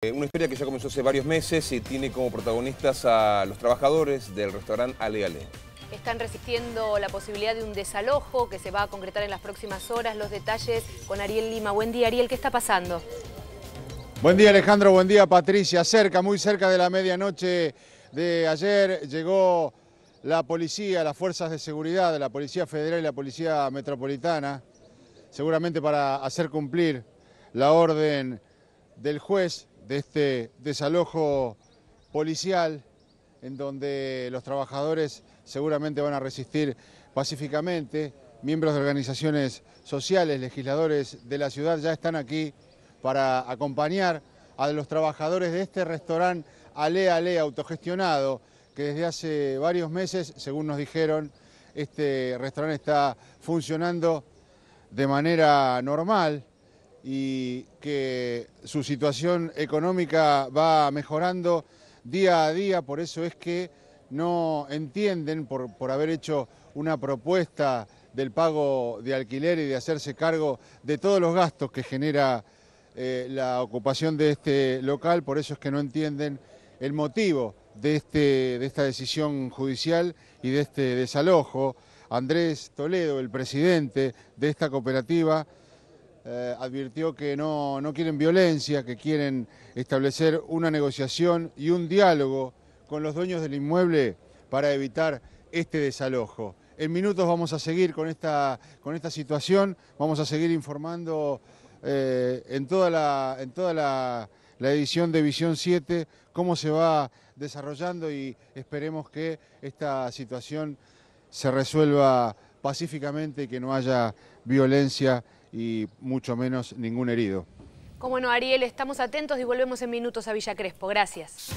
Eh, una historia que ya comenzó hace varios meses y tiene como protagonistas a los trabajadores del restaurante Ale Ale. Están resistiendo la posibilidad de un desalojo que se va a concretar en las próximas horas. Los detalles con Ariel Lima. Buen día, Ariel. ¿Qué está pasando? Buen día, Alejandro. Buen día, Patricia. Cerca, muy cerca de la medianoche de ayer llegó la policía, las fuerzas de seguridad, la Policía Federal y la Policía Metropolitana, seguramente para hacer cumplir la orden del juez de este desalojo policial en donde los trabajadores seguramente van a resistir pacíficamente. Miembros de organizaciones sociales, legisladores de la ciudad ya están aquí para acompañar a los trabajadores de este restaurante Ale Ale autogestionado, que desde hace varios meses, según nos dijeron, este restaurante está funcionando de manera normal, y que su situación económica va mejorando día a día, por eso es que no entienden por, haber hecho una propuesta del pago de alquiler y de hacerse cargo de todos los gastos que genera eh, la ocupación de este local, por eso es que no entienden el motivo de, este, de esta decisión judicial y de este desalojo. Andrés Toledo, el presidente de esta cooperativa, eh, advirtió que no, quieren violencia, que quieren establecer una negociación y un diálogo con los dueños del inmueble para evitar este desalojo. En minutos vamos a seguir con esta, con esta situación, vamos a seguir informando eh, en toda, la, en toda la, la edición de Visión 7 cómo se va desarrollando y esperemos que esta situación se resuelva pacíficamente que no haya violencia y mucho menos ningún herido. Como no, Ariel, estamos atentos y volvemos en minutos a Villa Crespo. Gracias.